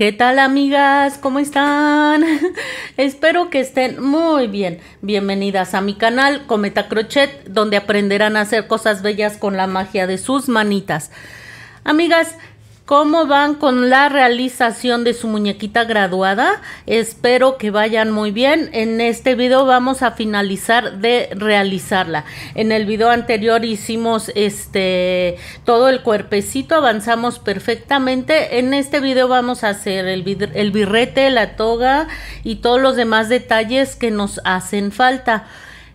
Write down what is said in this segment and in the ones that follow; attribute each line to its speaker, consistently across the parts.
Speaker 1: ¿Qué tal amigas? ¿Cómo están? Espero que estén muy bien. Bienvenidas a mi canal Cometa Crochet, donde aprenderán a hacer cosas bellas con la magia de sus manitas. Amigas, ¿Cómo van con la realización de su muñequita graduada? Espero que vayan muy bien. En este video vamos a finalizar de realizarla. En el video anterior hicimos este todo el cuerpecito, avanzamos perfectamente. En este video vamos a hacer el, birrete, la toga y todos los demás detalles que nos hacen falta.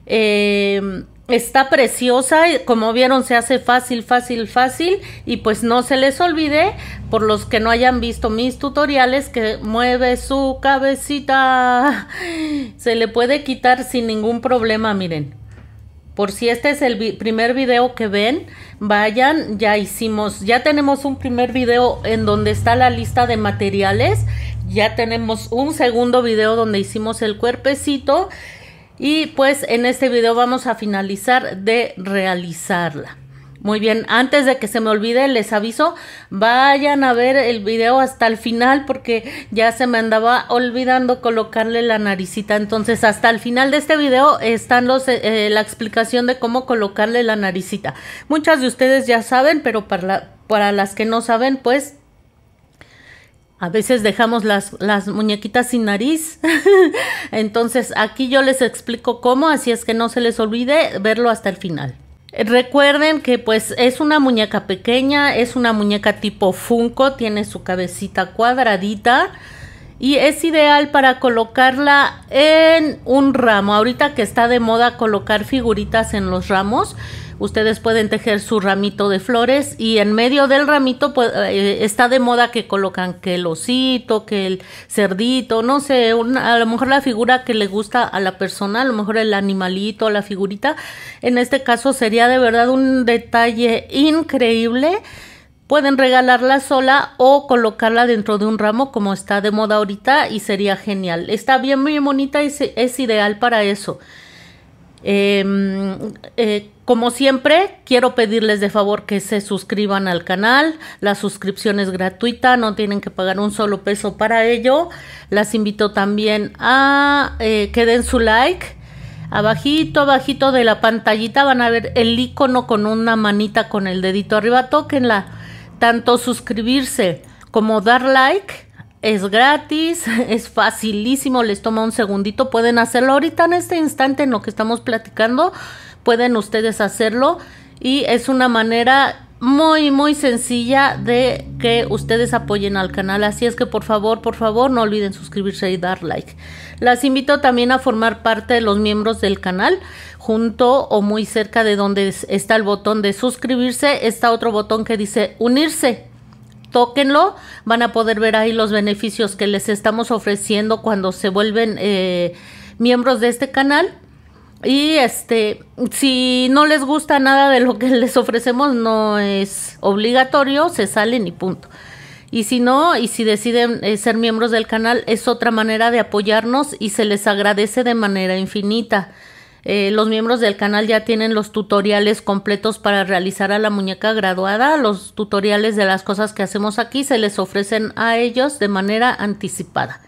Speaker 1: Em, Está preciosa, eh, como vieron se hace fácil, fácil, fácil y pues no se les olvide, por los que no hayan visto mis tutoriales, que mueve su cabecita. Se le puede quitar sin ningún problema, miren. Por si este es el primer video que ven, vayan, ya hicimos, ya tenemos un primer video en donde está la lista de materiales, ya tenemos un segundo video donde hicimos el cuerpecito y pues en este video vamos a finalizar de realizarla. Muy bien, antes de que se me olvide, les aviso, vayan a ver el video hasta el final porque ya se me andaba olvidando colocarle la naricita. Entonces, hasta el final de este video están los, eh, eh, la explicación de cómo colocarle la naricita. Muchas de ustedes ya saben, pero para, para las que no saben, pues a veces dejamos las, las muñequitas sin nariz. Entonces aquí yo les explico cómo, así es que no se les olvide verlo hasta el final. Recuerden que pues es una muñeca pequeña, es una muñeca tipo Funko, tiene su cabecita cuadradita y es ideal para colocarla en un ramo. Ahorita que está de moda colocar figuritas en los ramos, ustedes pueden tejer su ramito de flores y en medio del ramito pues, eh, está de moda que colocan que el osito, que el cerdito, no sé, a lo mejor la figura que le gusta a la persona, a lo mejor el animalito, la figurita. En este caso sería de verdad un detalle increíble. Pueden regalarla sola o colocarla dentro de un ramo como está de moda ahorita y sería genial. Está bien, muy bonita y es ideal para eso. Em, eh, como siempre, quiero pedirles de favor que se suscriban al canal. La suscripción es gratuita, no tienen que pagar un solo peso para ello. Las invito también a eh, que den su like. Abajito, abajito de la pantallita van a ver el icono con una manita con el dedito arriba. Tóquenla. Tanto suscribirse como dar like. Es gratis, es facilísimo, les toma un segundito. Pueden hacerlo ahorita en este instante en lo que estamos platicando pueden ustedes hacerlo y es una manera muy muy sencilla de que ustedes apoyen al canal así es que por favor por favor no olviden suscribirse y dar like las invito también a formar parte de los miembros del canal junto o muy cerca de donde está el botón de suscribirse está otro botón que dice unirse tóquenlo, van a poder ver ahí los beneficios que les estamos ofreciendo cuando se vuelven eh, miembros de este canal. Y este, si no les gusta nada de lo que les ofrecemos, no es obligatorio, se salen y punto. Y si no, y si deciden eh, ser miembros del canal, es otra manera de apoyarnos y se les agradece de manera infinita. Eh, los miembros del canal ya tienen los tutoriales completos para realizar a la muñeca graduada. Los tutoriales de las cosas que hacemos aquí se les ofrecen a ellos de manera anticipada.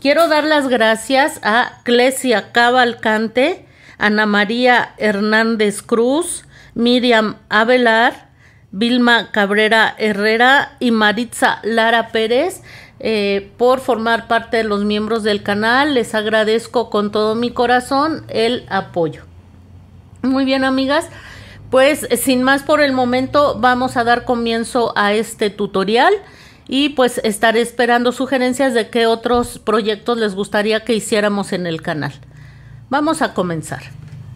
Speaker 1: Quiero dar las gracias a Clesia Cavalcante, Ana María Hernández Cruz, Miriam Avelar, Vilma Cabrera Herrera y Maritza Lara Pérez eh, por formar parte de los miembros del canal. Les agradezco con todo mi corazón el apoyo. Muy bien, amigas. Pues sin más por el momento, vamos a dar comienzo a este tutorial y pues estaré esperando sugerencias de qué otros proyectos les gustaría que hiciéramos en el canal. Vamos a comenzar.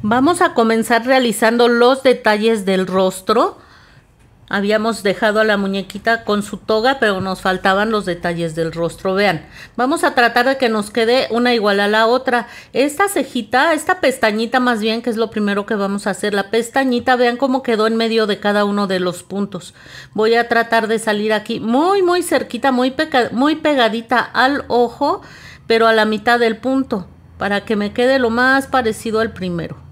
Speaker 1: Vamos a comenzar realizando los detalles del rostro Habíamos dejado a la muñequita con su toga, pero nos faltaban los detalles del rostro. Vean, vamos a tratar de que nos quede una igual a la otra. Esta cejita, esta pestañita más bien, que es lo primero que vamos a hacer, la pestañita, vean cómo quedó en medio de cada uno de los puntos. Voy a tratar de salir aquí muy, muy cerquita, muy, muy pegadita al ojo, pero a la mitad del punto, para que me quede lo más parecido al primero.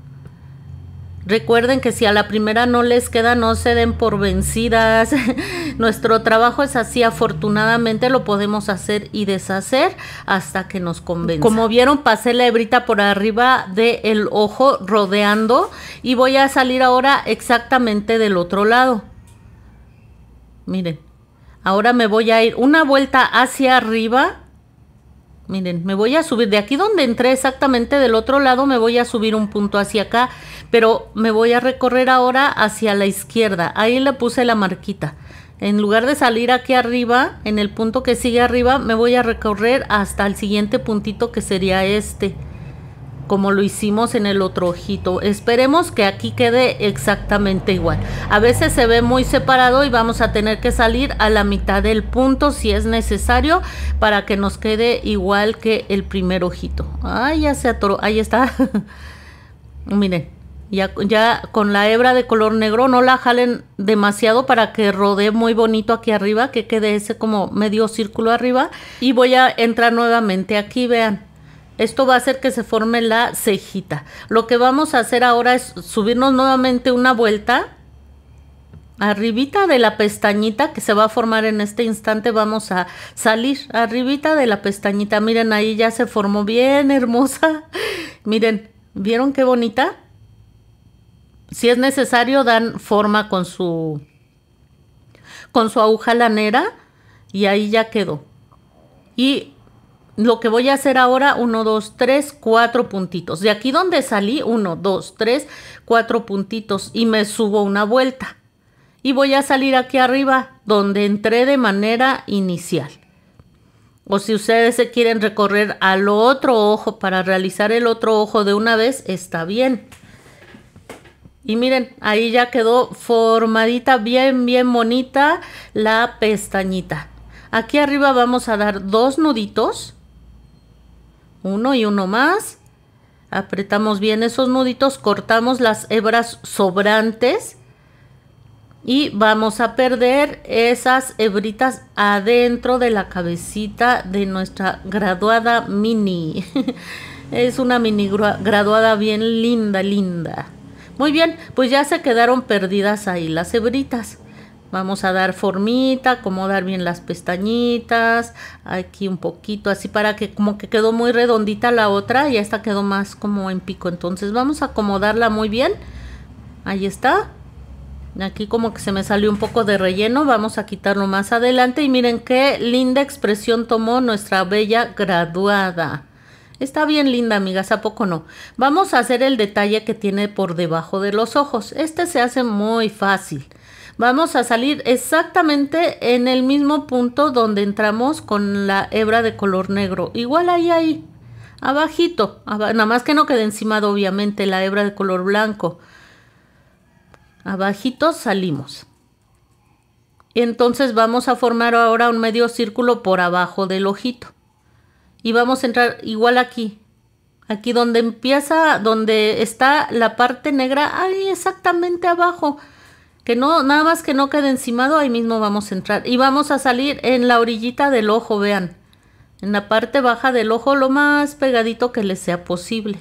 Speaker 1: Recuerden que si a la primera no les queda, no se den por vencidas. Nuestro trabajo es así, afortunadamente lo podemos hacer y deshacer hasta que nos convenza. Como vieron, pasé la hebrita por arriba del ojo rodeando y voy a salir ahora exactamente del otro lado. Miren, ahora me voy a ir una vuelta hacia arriba Miren, me voy a subir de aquí donde entré exactamente del otro lado, me voy a subir un punto hacia acá, pero me voy a recorrer ahora hacia la izquierda. Ahí le puse la marquita. En lugar de salir aquí arriba, en el punto que sigue arriba, me voy a recorrer hasta el siguiente puntito que sería este como lo hicimos en el otro ojito. Esperemos que aquí quede exactamente igual. A veces se ve muy separado y vamos a tener que salir a la mitad del punto si es necesario para que nos quede igual que el primer ojito. Ah, ya se atoró. Ahí está. Miren. Ya, ya, con la hebra de color negro no la jalen demasiado para que rodee muy bonito aquí arriba, que quede ese como medio círculo arriba. Y voy a entrar nuevamente aquí, vean. Esto va a hacer que se forme la cejita. Lo que vamos a hacer ahora es subirnos nuevamente una vuelta. Arribita de la pestañita que se va a formar en este instante vamos a salir. Arribita de la pestañita. Miren, ahí ya se formó bien hermosa. Miren, ¿vieron qué bonita? Si es necesario dan forma con su, con su aguja lanera y ahí ya quedó. Y lo que voy a hacer ahora, 1, 2, 3, 4 puntitos. De aquí donde salí, 1, 2, 3, 4 puntitos y me subo una vuelta. Y voy a salir aquí arriba donde entré de manera inicial. O si ustedes se quieren recorrer al otro ojo para realizar el otro ojo de una vez, está bien. Y miren, ahí ya quedó formadita bien, bien bonita la pestañita. Aquí arriba vamos a dar dos nuditos uno y uno más. Apretamos bien esos nuditos, cortamos las hebras sobrantes y vamos a perder esas hebritas adentro de la cabecita de nuestra graduada mini. es una mini graduada bien linda, linda. Muy bien, pues ya se quedaron perdidas ahí las hebritas. Vamos a dar formita, acomodar bien las pestañitas, aquí un poquito, así para que como que quedó muy redondita la otra y esta quedó más como en pico. Entonces vamos a acomodarla muy bien. Ahí está. Aquí como que se me salió un poco de relleno, vamos a quitarlo más adelante y miren qué linda expresión tomó nuestra bella graduada. Está bien linda, amigas, ¿a poco no? Vamos a hacer el detalle que tiene por debajo de los ojos. Este se hace muy fácil. Vamos a salir exactamente en el mismo punto donde entramos con la hebra de color negro. Igual ahí, ahí, abajito. nada más que no quede de obviamente, la hebra de color blanco. Abajito salimos. entonces vamos a formar ahora un medio círculo por abajo del ojito. Y vamos a entrar igual aquí, aquí donde empieza, donde está la parte negra, ahí exactamente abajo que no, nada más que no quede encimado, ahí mismo vamos a entrar. Y vamos a salir en la orillita del ojo, vean. En la parte baja del ojo, lo más pegadito que les sea posible.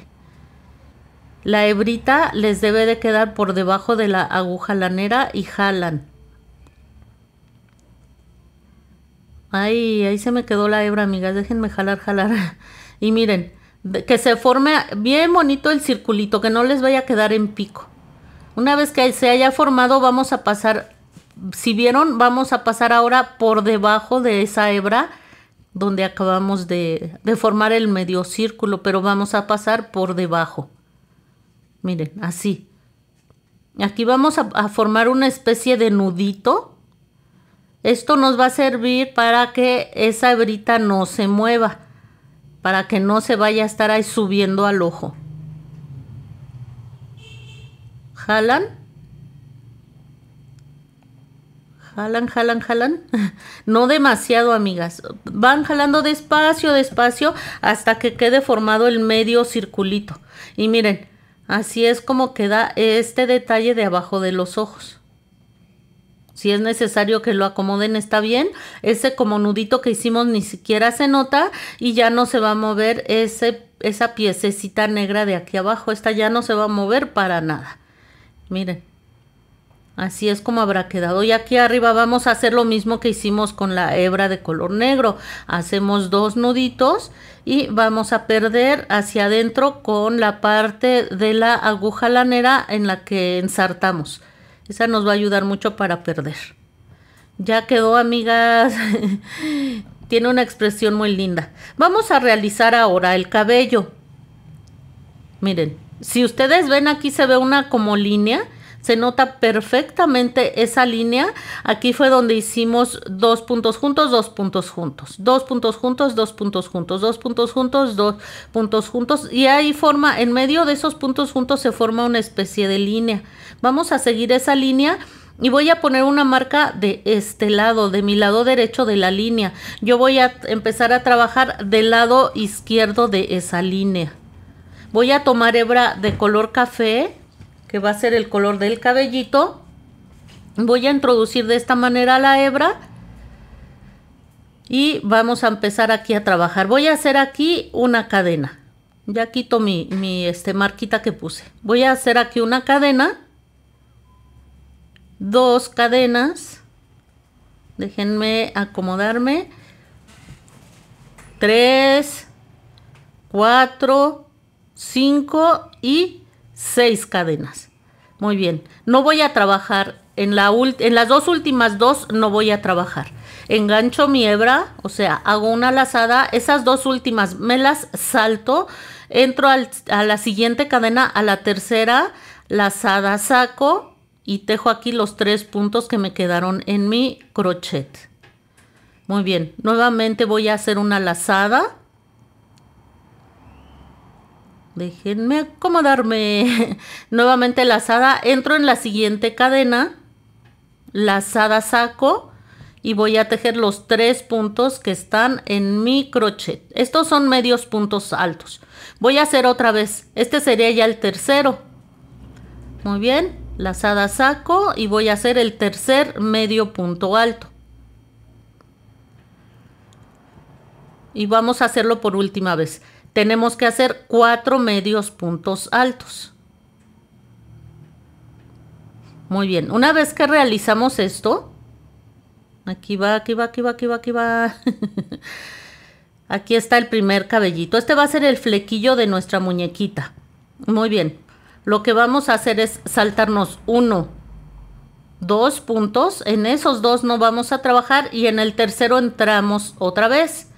Speaker 1: La hebrita les debe de quedar por debajo de la aguja lanera y jalan. Ay, ahí se me quedó la hebra, amigas. Déjenme jalar, jalar. y miren, que se forme bien bonito el circulito, que no les vaya a quedar en pico. Una vez que se haya formado, vamos a pasar, si vieron, vamos a pasar ahora por debajo de esa hebra donde acabamos de, formar el medio círculo, pero vamos a pasar por debajo. Miren, así. Aquí vamos a, a formar una especie de nudito. Esto nos va a servir para que esa hebrita no se mueva, para que no se vaya a estar ahí subiendo al ojo jalan, jalan, jalan, jalan. No demasiado, amigas. Van jalando despacio, despacio, hasta que quede formado el medio circulito. Y miren, así es como queda este detalle de abajo de los ojos. Si es necesario que lo acomoden, está bien. Ese como nudito que hicimos ni siquiera se nota y ya no se va a mover ese, esa piececita negra de aquí abajo. Esta ya no se va a mover para nada. Miren. Así es como habrá quedado. Y aquí arriba vamos a hacer lo mismo que hicimos con la hebra de color negro. Hacemos dos nuditos y vamos a perder hacia adentro con la parte de la aguja lanera en la que ensartamos. Esa nos va a ayudar mucho para perder. Ya quedó, amigas. Tiene una expresión muy linda. Vamos a realizar ahora el cabello. Miren si ustedes ven aquí se ve una como línea, se nota perfectamente esa línea. Aquí fue donde hicimos dos puntos juntos, dos puntos juntos, dos puntos juntos, dos puntos juntos, dos puntos juntos, dos puntos juntos. Y ahí forma, en medio de esos puntos juntos se forma una especie de línea. Vamos a seguir esa línea. Y voy a poner una marca de este lado, de mi lado derecho de la línea. Yo voy a empezar a trabajar del lado izquierdo de esa línea. Voy a tomar hebra de color café, que va a ser el color del cabellito. Voy a introducir de esta manera la hebra y vamos a empezar aquí a trabajar. Voy a hacer aquí una cadena. Ya quito mi, mi este, marquita que puse. Voy a hacer aquí una cadena. Dos cadenas. Déjenme acomodarme. Tres. Cuatro. 5 y 6 cadenas. Muy bien, no voy a trabajar en, la en las dos últimas dos, no voy a trabajar. Engancho mi hebra, o sea, hago una lazada, esas dos últimas me las salto, entro a la siguiente cadena, a la tercera lazada, saco y tejo aquí los tres puntos que me quedaron en mi crochet. Muy bien, nuevamente voy a hacer una lazada Déjenme acomodarme. Nuevamente lazada, entro en la siguiente cadena, lazada saco y voy a tejer los tres puntos que están en mi crochet. Estos son medios puntos altos. Voy a hacer otra vez. Este sería ya el tercero. Muy bien, lazada saco y voy a hacer el tercer medio punto alto. Y vamos a hacerlo por última vez tenemos que hacer cuatro medios puntos altos. Muy bien, una vez que realizamos esto, aquí va, aquí va, aquí va, aquí va, aquí va. aquí está el primer cabellito. Este va a ser el flequillo de nuestra muñequita. Muy bien, lo que vamos a hacer es saltarnos uno, dos puntos. En esos dos no vamos a trabajar y en el tercero entramos otra vez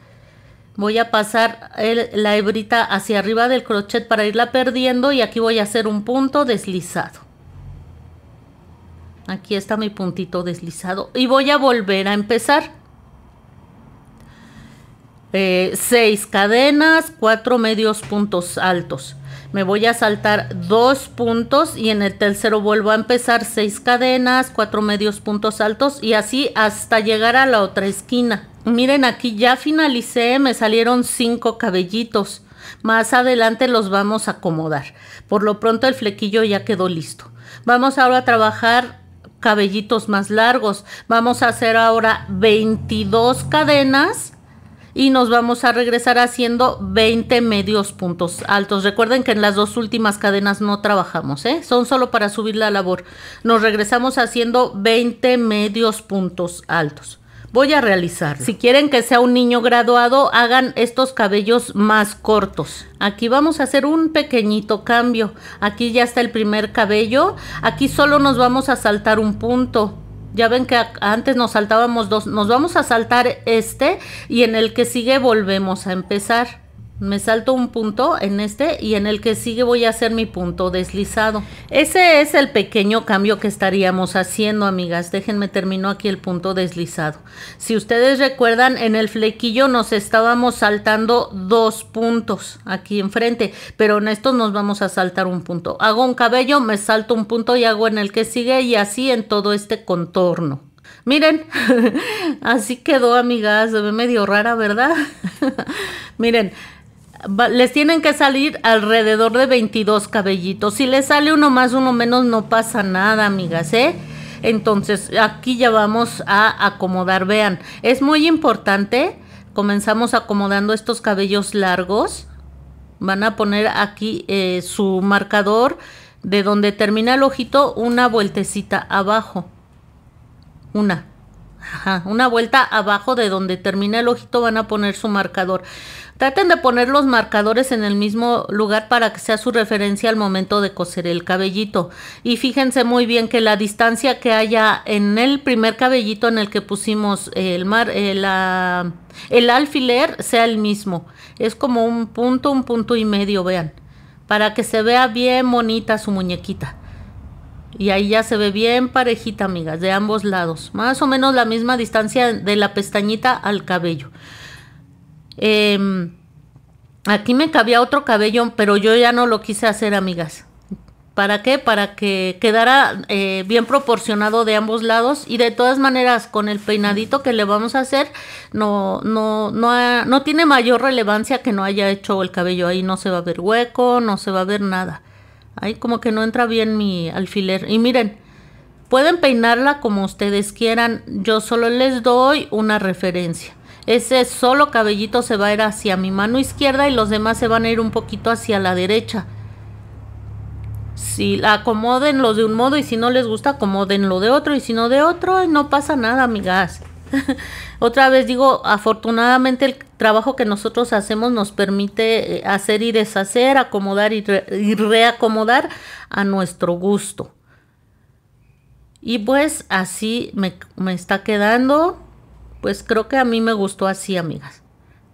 Speaker 1: voy a pasar la hebrita hacia arriba del crochet para irla perdiendo y aquí voy a hacer un punto deslizado aquí está mi puntito deslizado y voy a volver a empezar eh, seis cadenas cuatro medios puntos altos me voy a saltar dos puntos y en el tercero vuelvo a empezar seis cadenas, cuatro medios puntos altos y así hasta llegar a la otra esquina. Miren aquí ya finalicé, me salieron cinco cabellitos. Más adelante los vamos a acomodar. Por lo pronto el flequillo ya quedó listo. Vamos ahora a trabajar cabellitos más largos. Vamos a hacer ahora 22 cadenas y nos vamos a regresar haciendo 20 medios puntos altos. Recuerden que en las dos últimas cadenas no trabajamos, ¿eh? son solo para subir la labor. Nos regresamos haciendo 20 medios puntos altos. Voy a realizar. Si quieren que sea un niño graduado, hagan estos cabellos más cortos. Aquí vamos a hacer un pequeñito cambio. Aquí ya está el primer cabello. Aquí solo nos vamos a saltar un punto ya ven que antes nos saltábamos dos, nos vamos a saltar este y en el que sigue volvemos a empezar me salto un punto en este y en el que sigue voy a hacer mi punto deslizado. Ese es el pequeño cambio que estaríamos haciendo, amigas. Déjenme termino aquí el punto deslizado. Si ustedes recuerdan, en el flequillo nos estábamos saltando dos puntos aquí enfrente, pero en estos nos vamos a saltar un punto. Hago un cabello, me salto un punto y hago en el que sigue y así en todo este contorno. Miren, así quedó, amigas. Se medio rara, ¿verdad? Miren les tienen que salir alrededor de 22 cabellitos. Si les sale uno más, uno menos, no pasa nada, amigas, ¿eh? Entonces, aquí ya vamos a acomodar. Vean, es muy importante. Comenzamos acomodando estos cabellos largos. Van a poner aquí eh, su marcador de donde termina el ojito, una vueltecita abajo. Una, una vuelta abajo de donde termina el ojito van a poner su marcador. Traten de poner los marcadores en el mismo lugar para que sea su referencia al momento de coser el cabellito. Y fíjense muy bien que la distancia que haya en el primer cabellito en el que pusimos el, mar, eh, el alfiler sea el mismo. Es como un punto, un punto y medio, vean. Para que se vea bien bonita su muñequita. Y ahí ya se ve bien parejita, amigas, de ambos lados. Más o menos la misma distancia de la pestañita al cabello. Em, aquí me cabía otro cabello, pero yo ya no lo quise hacer, amigas. ¿Para qué? Para que quedara eh, bien proporcionado de ambos lados. Y de todas maneras, con el peinadito que le vamos a hacer, no, no, no, no tiene mayor relevancia que no haya hecho el cabello ahí. No se va a ver hueco, no se va a ver nada. Ahí como que no entra bien mi alfiler. Y miren, pueden peinarla como ustedes quieran. Yo solo les doy una referencia. Ese solo cabellito se va a ir hacia mi mano izquierda y los demás se van a ir un poquito hacia la derecha. Si la acomoden de un modo y si no les gusta, acomódenlo de otro y si no de otro, no pasa nada, amigas. Otra vez digo, afortunadamente el trabajo que nosotros hacemos nos permite eh, hacer y deshacer, acomodar y, reacomodar a nuestro gusto. Y pues así me, me, está quedando. Pues creo que a mí me gustó así, amigas.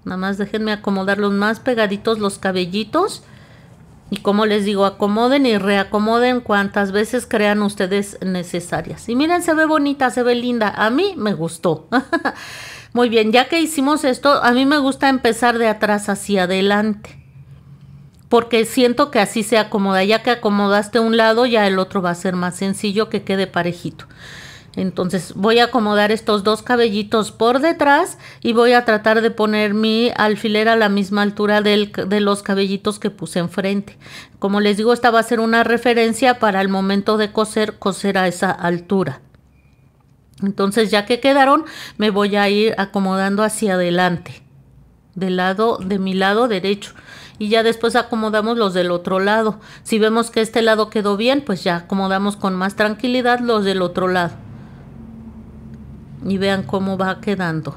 Speaker 1: Nada más déjenme acomodar los más pegaditos los cabellitos. Y como les digo, acomoden y reacomoden cuantas veces crean ustedes necesarias. Y miren, se ve bonita, se ve linda. A mí me gustó. Muy bien, ya que hicimos esto, a mí me gusta empezar de atrás hacia adelante. Porque siento que así se acomoda. Ya que acomodaste un lado, ya el otro va a ser más sencillo que quede parejito. Entonces voy a acomodar estos dos cabellitos por detrás y voy a tratar de poner mi alfiler a la misma altura de los cabellitos que puse enfrente. Como les digo, esta va a ser una referencia para el momento de coser, coser a esa altura. Entonces ya que quedaron, me voy a ir acomodando hacia adelante, del lado de mi lado derecho. Y ya después acomodamos los del otro lado. Si vemos que este lado quedó bien, pues ya acomodamos con más tranquilidad los del otro lado. Y vean cómo va quedando.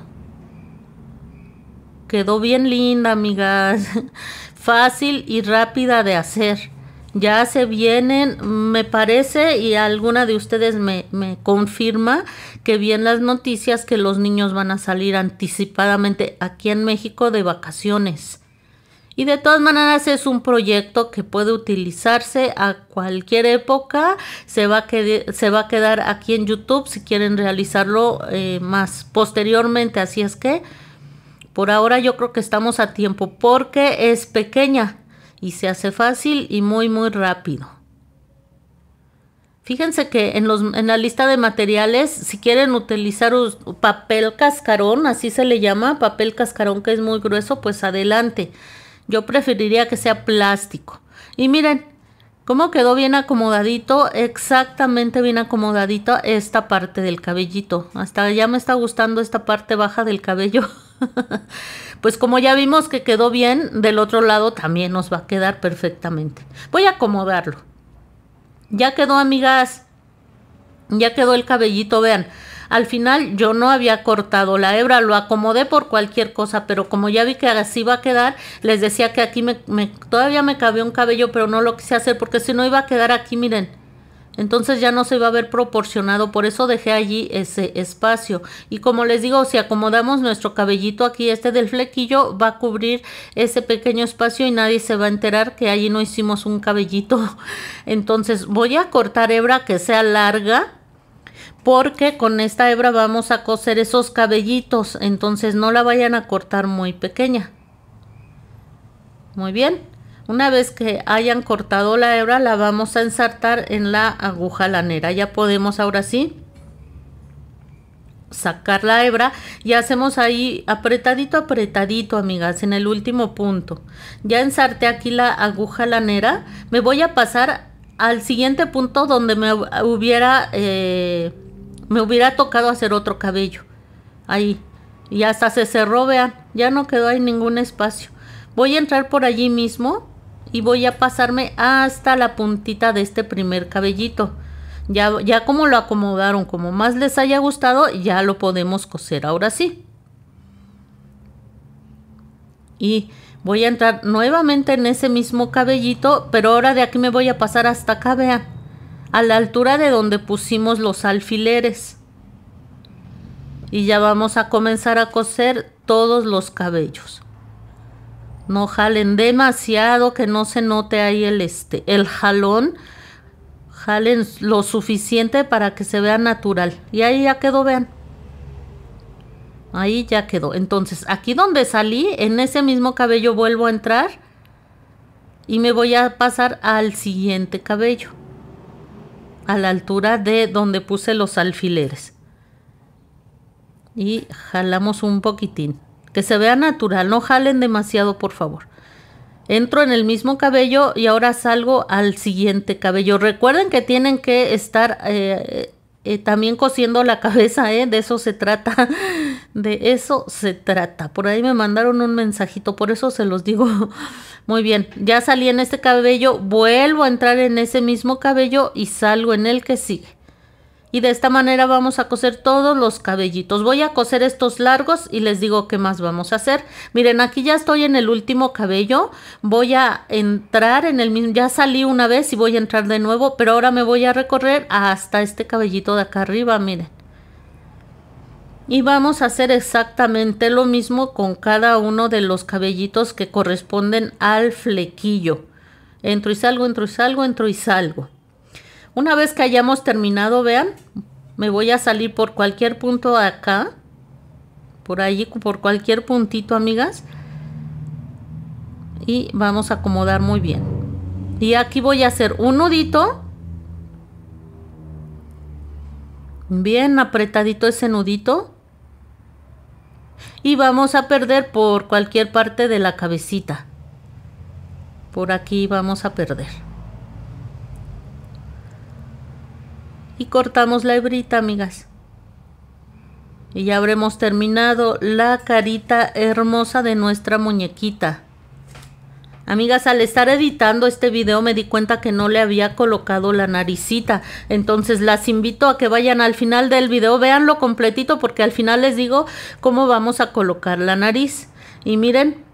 Speaker 1: Quedó bien linda, amigas. Fácil y rápida de hacer ya se vienen, me parece, y alguna de ustedes me, confirma que bien las noticias que los niños van a salir anticipadamente aquí en México de vacaciones. Y de todas maneras es un proyecto que puede utilizarse a cualquier época. Se va a, se va a quedar aquí en YouTube si quieren realizarlo eh, más posteriormente. Así es que por ahora yo creo que estamos a tiempo porque es pequeña y se hace fácil y muy muy rápido. Fíjense que en, los, en la lista de materiales, si quieren utilizar papel cascarón, así se le llama, papel cascarón que es muy grueso, pues adelante. Yo preferiría que sea plástico. Y miren, cómo quedó bien acomodadito, exactamente bien acomodadita esta parte del cabellito. Hasta ya me está gustando esta parte baja del cabello. pues como ya vimos que quedó bien, del otro lado también nos va a quedar perfectamente. Voy a acomodarlo. Ya quedó, amigas. Ya quedó el cabellito, vean. Al final yo no había cortado la hebra, lo acomodé por cualquier cosa, pero como ya vi que así va a quedar, les decía que aquí todavía me cabía un cabello, pero no lo quise hacer porque si no iba a quedar aquí, miren entonces ya no se va a ver proporcionado, por eso dejé allí ese espacio. Y como les digo, si acomodamos nuestro cabellito aquí, este del flequillo va a cubrir ese pequeño espacio y nadie se va a enterar que allí no hicimos un cabellito. Entonces voy a cortar hebra que sea larga porque con esta hebra vamos a coser esos cabellitos, entonces no la vayan a cortar muy pequeña. Muy bien. Una vez que hayan cortado la hebra, la vamos a ensartar en la aguja lanera. Ya podemos ahora sí sacar la hebra y hacemos ahí apretadito, apretadito, amigas, en el último punto. Ya ensarté aquí la aguja lanera. Me voy a pasar al siguiente punto donde me hubiera, eh, me hubiera tocado hacer otro cabello. Ahí. Y hasta se cerró, vean. Ya no quedó ahí ningún espacio. Voy a entrar por allí mismo y voy a pasarme hasta la puntita de este primer cabellito. Ya, ya como lo acomodaron, como más les haya gustado, ya lo podemos coser ahora sí. Y voy a entrar nuevamente en ese mismo cabellito, pero ahora de aquí me voy a pasar hasta acá, vean, a la altura de donde pusimos los alfileres. Y ya vamos a comenzar a coser todos los cabellos. No jalen demasiado, que no se note ahí el, este, el jalón. Jalen lo suficiente para que se vea natural. Y ahí ya quedó, vean. Ahí ya quedó. Entonces, aquí donde salí, en ese mismo cabello vuelvo a entrar. Y me voy a pasar al siguiente cabello. A la altura de donde puse los alfileres. Y jalamos un poquitín que se vea natural, no jalen demasiado, por favor. Entro en el mismo cabello y ahora salgo al siguiente cabello. Recuerden que tienen que estar eh, eh, eh, también cosiendo la cabeza, ¿eh? de eso se trata, de eso se trata. Por ahí me mandaron un mensajito, por eso se los digo. Muy bien, ya salí en este cabello, vuelvo a entrar en ese mismo cabello y salgo en el que sigue y de esta manera vamos a coser todos los cabellitos. Voy a coser estos largos y les digo qué más vamos a hacer. Miren, aquí ya estoy en el último cabello. Voy a entrar en el mismo, ya salí una vez y voy a entrar de nuevo, pero ahora me voy a recorrer hasta este cabellito de acá arriba, miren. Y vamos a hacer exactamente lo mismo con cada uno de los cabellitos que corresponden al flequillo. Entro y salgo, entro y salgo, entro y salgo. Una vez que hayamos terminado, vean, me voy a salir por cualquier punto acá. Por allí, por cualquier puntito, amigas. Y vamos a acomodar muy bien. Y aquí voy a hacer un nudito. Bien apretadito ese nudito. Y vamos a perder por cualquier parte de la cabecita. Por aquí vamos a perder. y cortamos la hebrita, amigas. Y ya habremos terminado la carita hermosa de nuestra muñequita. Amigas, al estar editando este video me di cuenta que no le había colocado la naricita. Entonces las invito a que vayan al final del video, lo completito porque al final les digo cómo vamos a colocar la nariz. Y miren,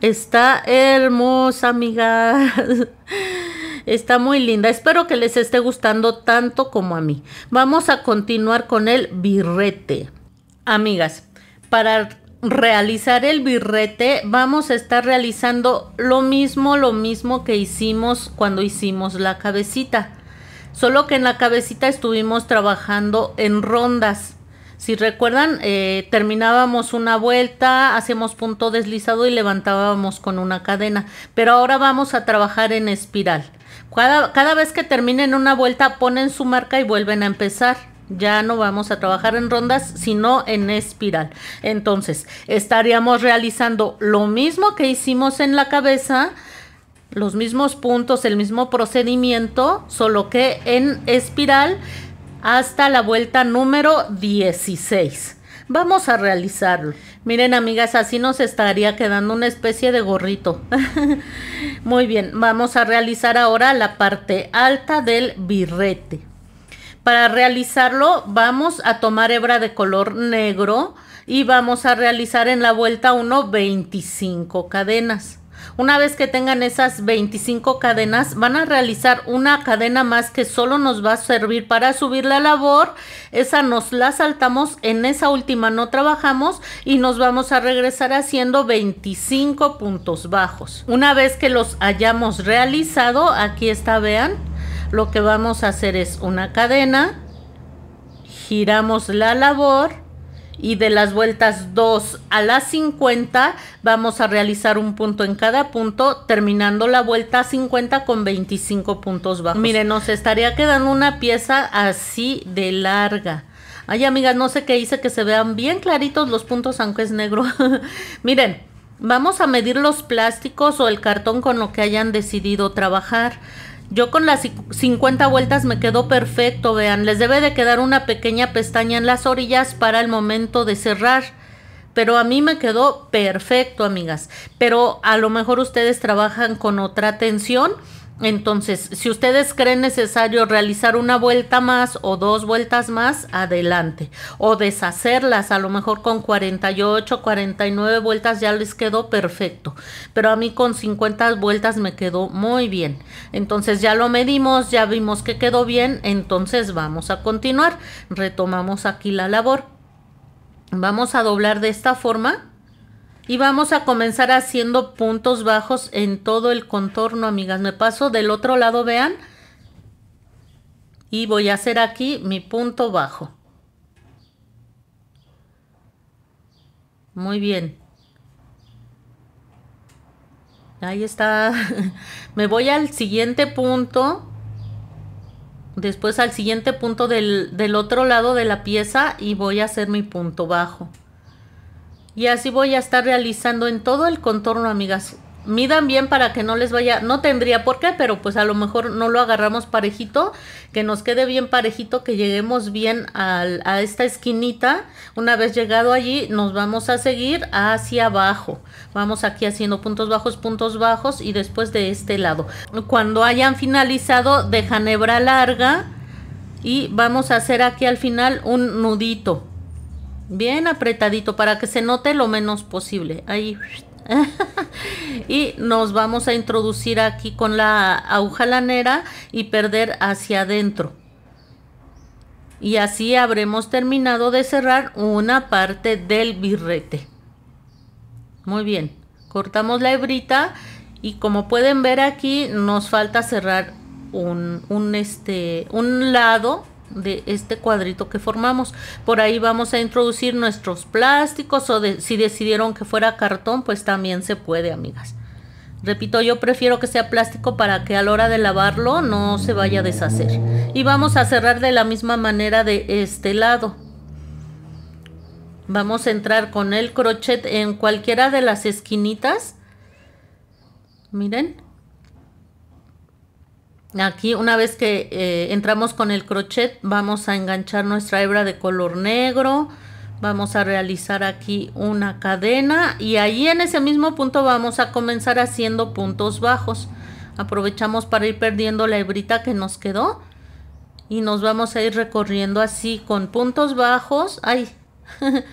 Speaker 1: está hermosa, amigas. Está muy linda. Espero que les esté gustando tanto como a mí. Vamos a continuar con el birrete. Amigas, para realizar el birrete vamos a estar realizando lo mismo, lo mismo que hicimos cuando hicimos la cabecita. Solo que en la cabecita estuvimos trabajando en rondas. Si recuerdan, eh, terminábamos una vuelta, hacemos punto deslizado y levantábamos con una cadena. Pero ahora vamos a trabajar en espiral. Cada, vez que terminen una vuelta ponen su marca y vuelven a empezar. Ya no vamos a trabajar en rondas, sino en espiral. Entonces, estaríamos realizando lo mismo que hicimos en la cabeza, los mismos puntos, el mismo procedimiento, solo que en espiral hasta la vuelta número 16. Vamos a realizarlo. Miren, amigas, así nos estaría quedando una especie de gorrito. Muy bien, vamos a realizar ahora la parte alta del birrete. Para realizarlo vamos a tomar hebra de color negro y vamos a realizar en la vuelta 1 25 cadenas. Una vez que tengan esas 25 cadenas, van a realizar una cadena más que solo nos va a servir para subir la labor. Esa nos la saltamos, en esa última no trabajamos y nos vamos a regresar haciendo 25 puntos bajos. Una vez que los hayamos realizado, aquí está, vean, lo que vamos a hacer es una cadena, giramos la labor y de las vueltas 2 a las 50 vamos a realizar un punto en cada punto terminando la vuelta 50 con 25 puntos bajos. Miren, nos estaría quedando una pieza así de larga. Ay, amigas, no sé qué hice que se vean bien claritos los puntos aunque es negro. Miren, vamos a medir los plásticos o el cartón con lo que hayan decidido trabajar. Yo con las 50 vueltas me quedó perfecto, vean, les debe de quedar una pequeña pestaña en las orillas para el momento de cerrar. Pero a mí me quedó perfecto, amigas. Pero a lo mejor ustedes trabajan con otra tensión entonces, si ustedes creen necesario realizar una vuelta más o dos vueltas más, adelante. O deshacerlas, a lo mejor con 48, 49 vueltas ya les quedó perfecto. Pero a mí con 50 vueltas me quedó muy bien. Entonces ya lo medimos, ya vimos que quedó bien. Entonces vamos a continuar. Retomamos aquí la labor. Vamos a doblar de esta forma y vamos a comenzar haciendo puntos bajos en todo el contorno, amigas. Me paso del otro lado, vean. Y voy a hacer aquí mi punto bajo. Muy bien. Ahí está. Me voy al siguiente punto. Después al siguiente punto del, del otro lado de la pieza y voy a hacer mi punto bajo. Y así voy a estar realizando en todo el contorno, amigas. Midan bien para que no les vaya, no tendría por qué, pero pues a lo mejor no lo agarramos parejito, que nos quede bien parejito, que lleguemos bien a esta esquinita. Una vez llegado allí, nos vamos a seguir hacia abajo. Vamos aquí haciendo puntos bajos, puntos bajos y después de este lado. Cuando hayan finalizado, dejan hebra larga y vamos a hacer aquí al final un nudito Bien apretadito para que se note lo menos posible. Ahí. y nos vamos a introducir aquí con la aguja lanera y perder hacia adentro. Y así habremos terminado de cerrar una parte del birrete. Muy bien, cortamos la hebrita y como pueden ver aquí nos falta cerrar un, un, este, un lado de este cuadrito que formamos. Por ahí vamos a introducir nuestros plásticos o de, si decidieron que fuera cartón, pues también se puede, amigas. Repito, yo prefiero que sea plástico para que a la hora de lavarlo no se vaya a deshacer. Y vamos a cerrar de la misma manera de este lado. Vamos a entrar con el crochet en cualquiera de las esquinitas. Miren, Aquí una vez que eh, entramos con el crochet vamos a enganchar nuestra hebra de color negro. Vamos a realizar aquí una cadena y ahí en ese mismo punto vamos a comenzar haciendo puntos bajos. Aprovechamos para ir perdiendo la hebrita que nos quedó y nos vamos a ir recorriendo así con puntos bajos. Ay,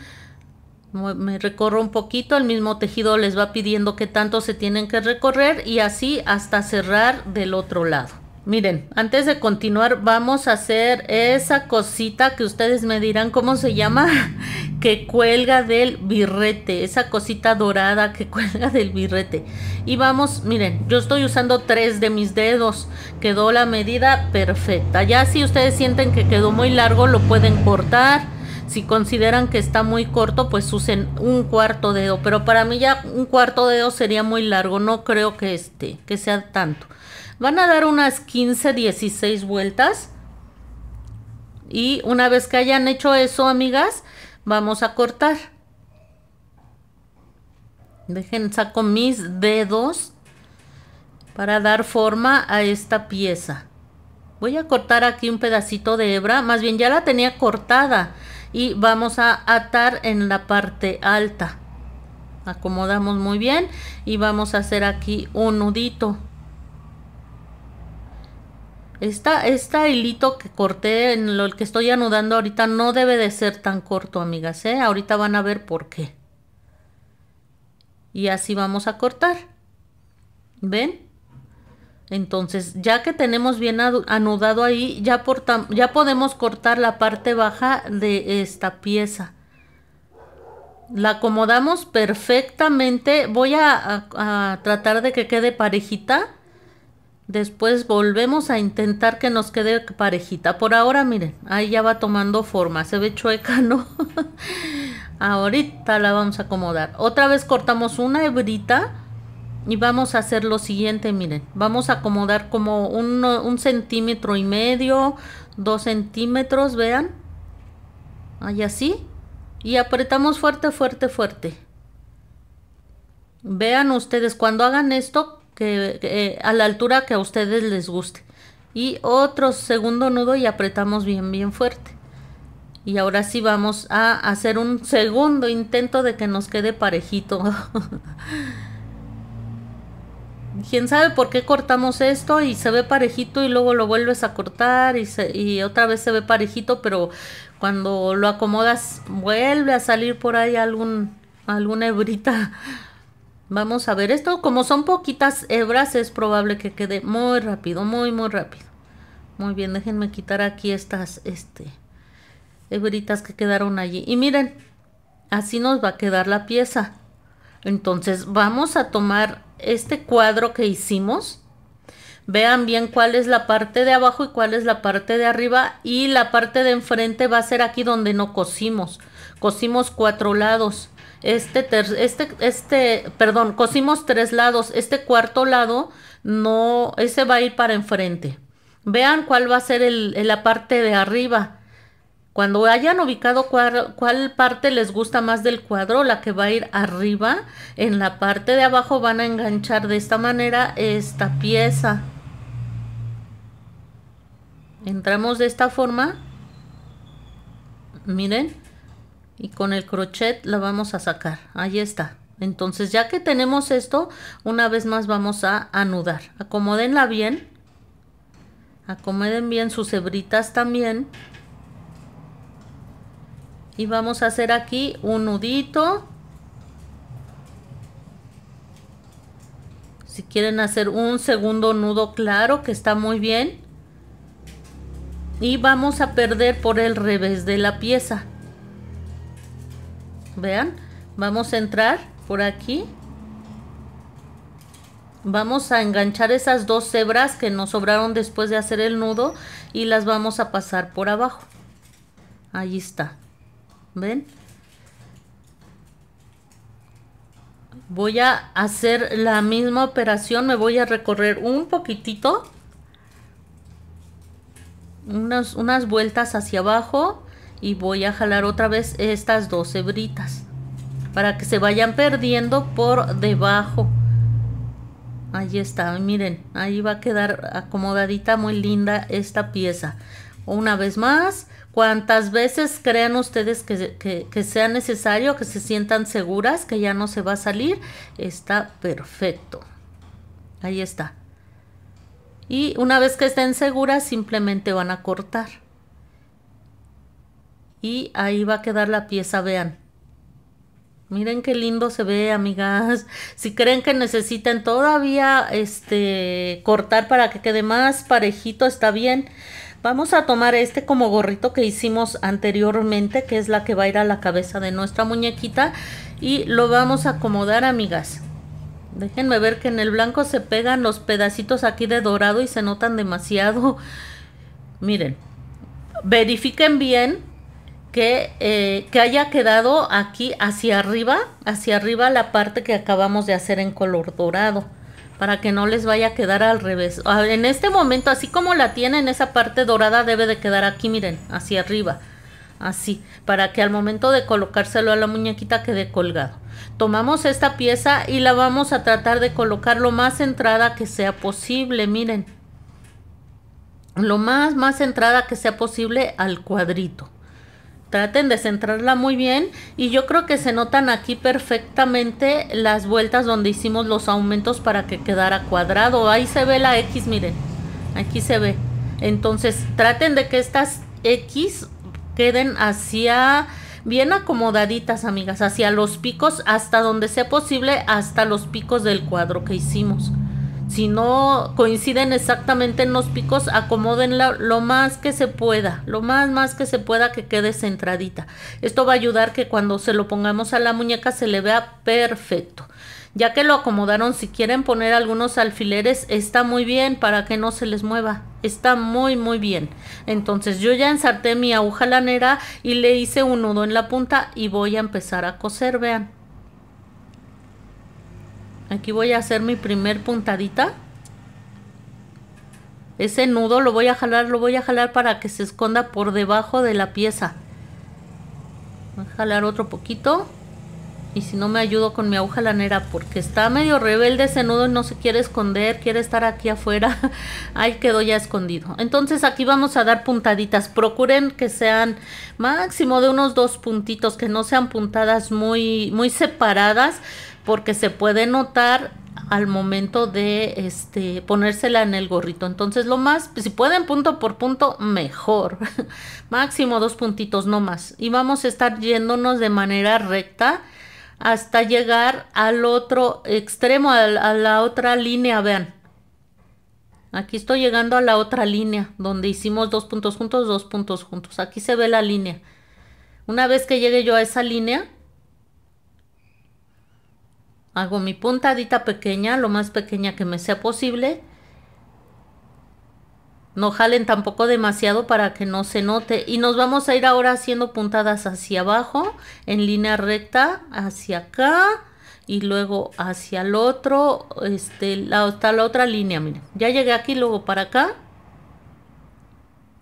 Speaker 1: me recorro un poquito, el mismo tejido les va pidiendo que tanto se tienen que recorrer y así hasta cerrar del otro lado. Miren, antes de continuar vamos a hacer esa cosita que ustedes me dirán cómo se llama, que cuelga del birrete, esa cosita dorada que cuelga del birrete. Y vamos, miren, yo estoy usando tres de mis dedos, quedó la medida perfecta. Ya si ustedes sienten que quedó muy largo lo pueden cortar. Si consideran que está muy corto, pues usen un cuarto dedo. Pero para mí ya un cuarto dedo sería muy largo. No creo que este, que sea tanto. Van a dar unas 15, 16 vueltas. Y una vez que hayan hecho eso, amigas, vamos a cortar. Dejen, saco mis dedos para dar forma a esta pieza. Voy a cortar aquí un pedacito de hebra, más bien ya la tenía cortada y vamos a atar en la parte alta. Acomodamos muy bien y vamos a hacer aquí un nudito. Esta, esta hilito que corté, en lo que estoy anudando ahorita, no debe de ser tan corto, amigas, ¿eh? Ahorita van a ver por qué. Y así vamos a cortar. ¿Ven? Entonces, ya que tenemos bien anudado ahí, ya, ya podemos cortar la parte baja de esta pieza. La acomodamos perfectamente. Voy a tratar de que quede parejita Después volvemos a intentar que nos quede parejita. Por ahora, miren, ahí ya va tomando forma. Se ve chueca, ¿no? Ahorita la vamos a acomodar. Otra vez cortamos una hebrita y vamos a hacer lo siguiente, miren. Vamos a acomodar como un centímetro y medio, dos centímetros, vean. Ahí así. Y apretamos fuerte, fuerte, fuerte. Vean ustedes, cuando hagan esto, que, eh, a la altura que a ustedes les guste. Y otro segundo nudo y apretamos bien, bien fuerte. Y ahora sí vamos a hacer un segundo intento de que nos quede parejito. quién sabe por qué cortamos esto y se ve parejito y luego lo vuelves a cortar y, y, otra vez se ve parejito, pero cuando lo acomodas vuelve a salir por ahí algún, alguna hebrita. Vamos a ver esto. Como son poquitas hebras, es probable que quede muy rápido, muy, muy rápido. Muy bien, déjenme quitar aquí estas este, hebritas que quedaron allí. Y miren, así nos va a quedar la pieza. Entonces vamos a tomar este cuadro que hicimos. Vean bien cuál es la parte de abajo y cuál es la parte de arriba. Y la parte de enfrente va a ser aquí donde no cosimos. Cosimos cuatro lados este, este, este, perdón, cosimos tres lados, este cuarto lado, no, ese va a ir para enfrente. Vean cuál va a ser la parte de arriba. Cuando hayan ubicado cuál, parte les gusta más del cuadro, la que va a ir arriba, en la parte de abajo van a enganchar de esta manera esta pieza. Entramos de esta forma. Miren y con el crochet la vamos a sacar ahí está entonces ya que tenemos esto una vez más vamos a anudar acomodenla bien acomoden bien sus hebritas también y vamos a hacer aquí un nudito si quieren hacer un segundo nudo claro que está muy bien y vamos a perder por el revés de la pieza vean vamos a entrar por aquí vamos a enganchar esas dos cebras que nos sobraron después de hacer el nudo y las vamos a pasar por abajo ahí está ven voy a hacer la misma operación me voy a recorrer un poquitito unas vueltas hacia abajo y voy a jalar otra vez estas dos hebritas para que se vayan perdiendo por debajo ahí está miren ahí va a quedar acomodadita muy linda esta pieza una vez más cuantas veces crean ustedes que, que, sea necesario que se sientan seguras que ya no se va a salir está perfecto ahí está y una vez que estén seguras simplemente van a cortar y ahí va a quedar la pieza, vean. Miren qué lindo se ve, amigas. Si creen que necesiten todavía este cortar para que quede más parejito, está bien. Vamos a tomar este como gorrito que hicimos anteriormente, que es la que va a ir a la cabeza de nuestra muñequita. Y lo vamos a acomodar, amigas. Déjenme ver que en el blanco se pegan los pedacitos aquí de dorado y se notan demasiado. Miren, verifiquen bien eh, que, haya quedado aquí hacia arriba, hacia arriba la parte que acabamos de hacer en color dorado para que no les vaya a quedar al revés. Ah, en este momento, así como la tienen, esa parte dorada debe de quedar aquí, miren, hacia arriba. Así, para que al momento de colocárselo a la muñequita quede colgado. Tomamos esta pieza y la vamos a tratar de colocar lo más centrada que sea posible, miren. Lo más, más centrada que sea posible al cuadrito. Traten de centrarla muy bien y yo creo que se notan aquí perfectamente las vueltas donde hicimos los aumentos para que quedara cuadrado. Ahí se ve la X, miren. Aquí se ve. Entonces traten de que estas X queden hacia bien acomodaditas amigas hacia los picos hasta donde sea posible hasta los picos del cuadro que hicimos si no coinciden exactamente en los picos, acomódenla lo más que se pueda, lo más más que se pueda que quede centradita. Esto va a ayudar que cuando se lo pongamos a la muñeca se le vea perfecto. Ya que lo acomodaron, si quieren poner algunos alfileres, está muy bien para que no se les mueva. Está muy, muy bien. Entonces yo ya ensarté mi aguja lanera y le hice un nudo en la punta y voy a empezar a coser, vean aquí voy a hacer mi primer puntadita ese nudo lo voy a jalar lo voy a jalar para que se esconda por debajo de la pieza voy a jalar otro poquito y si no me ayudo con mi aguja lanera porque está medio rebelde ese nudo y no se quiere esconder, quiere estar aquí afuera. Ahí quedó ya escondido. Entonces aquí vamos a dar puntaditas. Procuren que sean máximo de unos dos puntitos, que no sean puntadas muy, muy separadas porque se puede notar al momento de este, ponérsela en el gorrito. Entonces, lo más, si pueden punto por punto, mejor. Máximo dos puntitos, no más. Y vamos a estar yéndonos de manera recta hasta llegar al otro extremo, a la, a la otra línea, vean. Aquí estoy llegando a la otra línea, donde hicimos dos puntos juntos, dos puntos juntos. Aquí se ve la línea. Una vez que llegue yo a esa línea, hago mi puntadita pequeña, lo más pequeña que me sea posible. No jalen tampoco demasiado para que no se note. Y nos vamos a ir ahora haciendo puntadas hacia abajo, en línea recta, hacia acá y luego hacia el otro, este, la, hasta la otra línea, Miren, Ya llegué aquí, luego para acá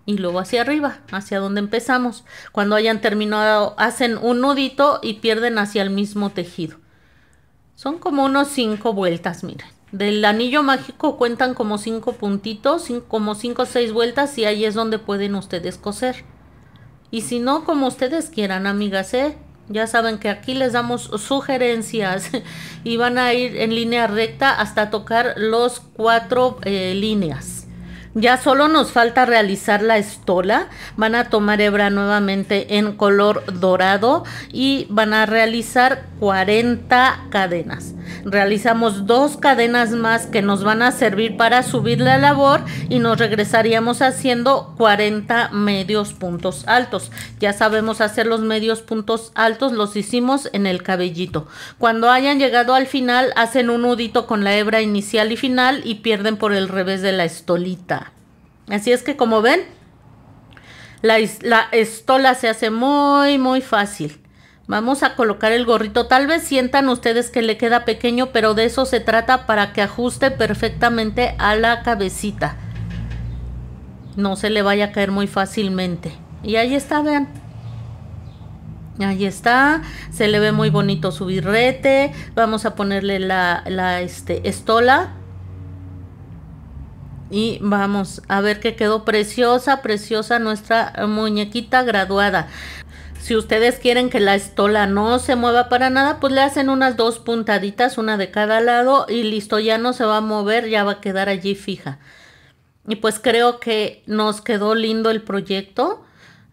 Speaker 1: y luego hacia arriba, hacia donde empezamos. Cuando hayan terminado, hacen un nudito y pierden hacia el mismo tejido. Son como unos cinco vueltas, miren. Del anillo mágico cuentan como cinco puntitos, como cinco o seis vueltas y ahí es donde pueden ustedes coser. Y si no, como ustedes quieran, amigas, ¿eh? Ya saben que aquí les damos sugerencias y van a ir en línea recta hasta tocar los cuatro eh, líneas. Ya solo nos falta realizar la estola. Van a tomar hebra nuevamente en color dorado y van a realizar 40 cadenas. Realizamos dos cadenas más que nos van a servir para subir la labor y nos regresaríamos haciendo 40 medios puntos altos. Ya sabemos hacer los medios puntos altos, los hicimos en el cabellito. Cuando hayan llegado al final, hacen un nudito con la hebra inicial y final y pierden por el revés de la estolita. Así es que como ven, la, la estola se hace muy, muy fácil. Vamos a colocar el gorrito. Tal vez sientan ustedes que le queda pequeño, pero de eso se trata para que ajuste perfectamente a la cabecita. No se le vaya a caer muy fácilmente. Y ahí está, vean. Ahí está, se le ve muy bonito su birrete. Vamos a ponerle la, este, estola. Y vamos a ver que quedó preciosa, preciosa nuestra muñequita graduada. Si ustedes quieren que la estola no se mueva para nada, pues le hacen unas dos puntaditas, una de cada lado y listo, ya no se va a mover, ya va a quedar allí fija. Y pues creo que nos quedó lindo el proyecto.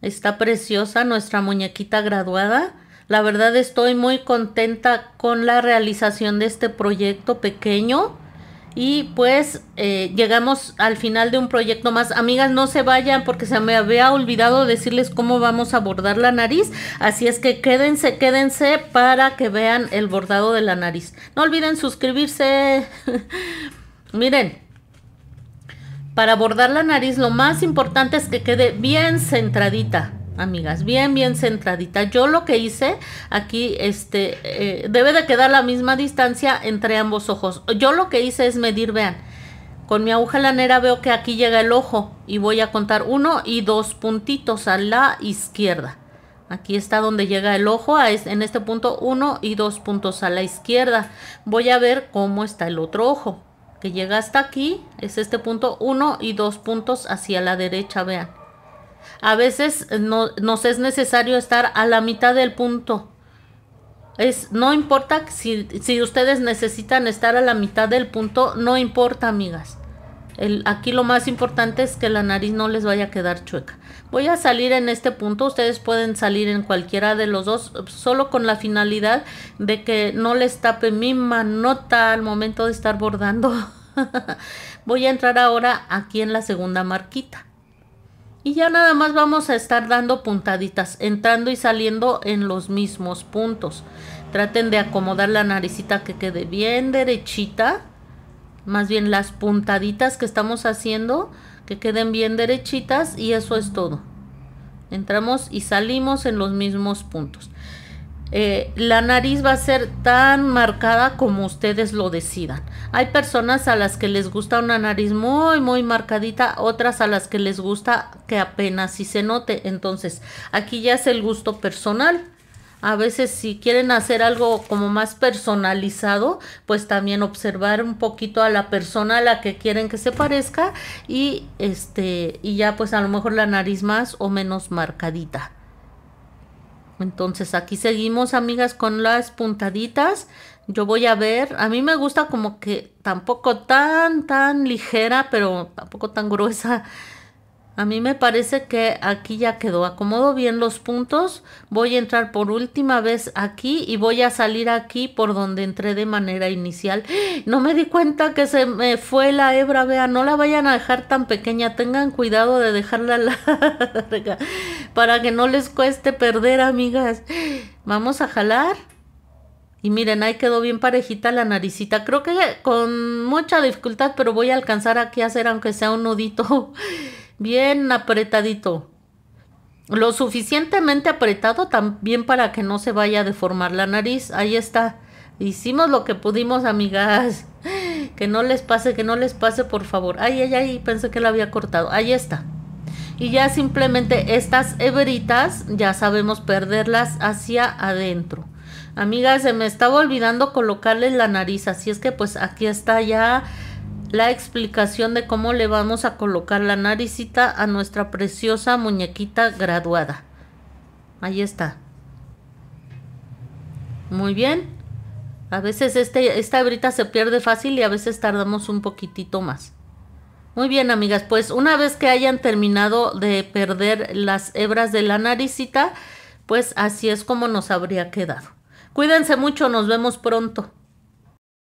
Speaker 1: Está preciosa nuestra muñequita graduada. La verdad estoy muy contenta con la realización de este proyecto pequeño y pues eh, llegamos al final de un proyecto más. Amigas, no se vayan porque se me había olvidado decirles cómo vamos a bordar la nariz. Así es que quédense, quédense para que vean el bordado de la nariz. No olviden suscribirse. Miren, para bordar la nariz lo más importante es que quede bien centradita amigas, bien, bien centradita. Yo lo que hice aquí, este, eh, debe de quedar la misma distancia entre ambos ojos. Yo lo que hice es medir, vean, con mi aguja lanera veo que aquí llega el ojo y voy a contar uno y dos puntitos a la izquierda. Aquí está donde llega el ojo, es, en este punto uno y dos puntos a la izquierda. Voy a ver cómo está el otro ojo, que llega hasta aquí, es este punto uno y dos puntos hacia la derecha, vean a veces no, nos es necesario estar a la mitad del punto. Es, no importa si, ustedes necesitan estar a la mitad del punto, no importa, amigas. aquí lo más importante es que la nariz no les vaya a quedar chueca. Voy a salir en este punto, ustedes pueden salir en cualquiera de los dos, solo con la finalidad de que no les tape mi manota al momento de estar bordando. Voy a entrar ahora aquí en la segunda marquita y ya nada más vamos a estar dando puntaditas, entrando y saliendo en los mismos puntos. Traten de acomodar la naricita que quede bien derechita, más bien las puntaditas que estamos haciendo que queden bien derechitas y eso es todo. Entramos y salimos en los mismos puntos. Eh, la nariz va a ser tan marcada como ustedes lo decidan. Hay personas a las que les gusta una nariz muy, muy marcadita, otras a las que les gusta que apenas si se note. Entonces, aquí ya es el gusto personal. A veces si quieren hacer algo como más personalizado, pues también observar un poquito a la persona a la que quieren que se parezca y este y ya pues a lo mejor la nariz más o menos marcadita. Entonces aquí seguimos, amigas, con las puntaditas. Yo voy a ver, a mí me gusta como que tampoco tan, tan ligera, pero tampoco tan gruesa a mí me parece que aquí ya quedó. Acomodo bien los puntos. Voy a entrar por última vez aquí y voy a salir aquí por donde entré de manera inicial. No me di cuenta que se me fue la hebra. Vea, no la vayan a dejar tan pequeña. Tengan cuidado de dejarla larga para que no les cueste perder, amigas. Vamos a jalar. Y miren, ahí quedó bien parejita la naricita. Creo que con mucha dificultad, pero voy a alcanzar aquí a hacer aunque sea un nudito bien apretadito. Lo suficientemente apretado también para que no se vaya a deformar la nariz. Ahí está. Hicimos lo que pudimos, amigas. Que no les pase, que no les pase, por favor. Ay, ay, ay, pensé que la había cortado. Ahí está. Y ya simplemente estas hebritas ya sabemos perderlas hacia adentro. Amigas, se me estaba olvidando colocarles la nariz, así es que pues aquí está ya la explicación de cómo le vamos a colocar la naricita a nuestra preciosa muñequita graduada. Ahí está. Muy bien. A veces este, esta hebrita se pierde fácil y a veces tardamos un poquitito más. Muy bien, amigas, pues una vez que hayan terminado de perder las hebras de la naricita, pues así es como nos habría quedado. Cuídense mucho, nos vemos pronto.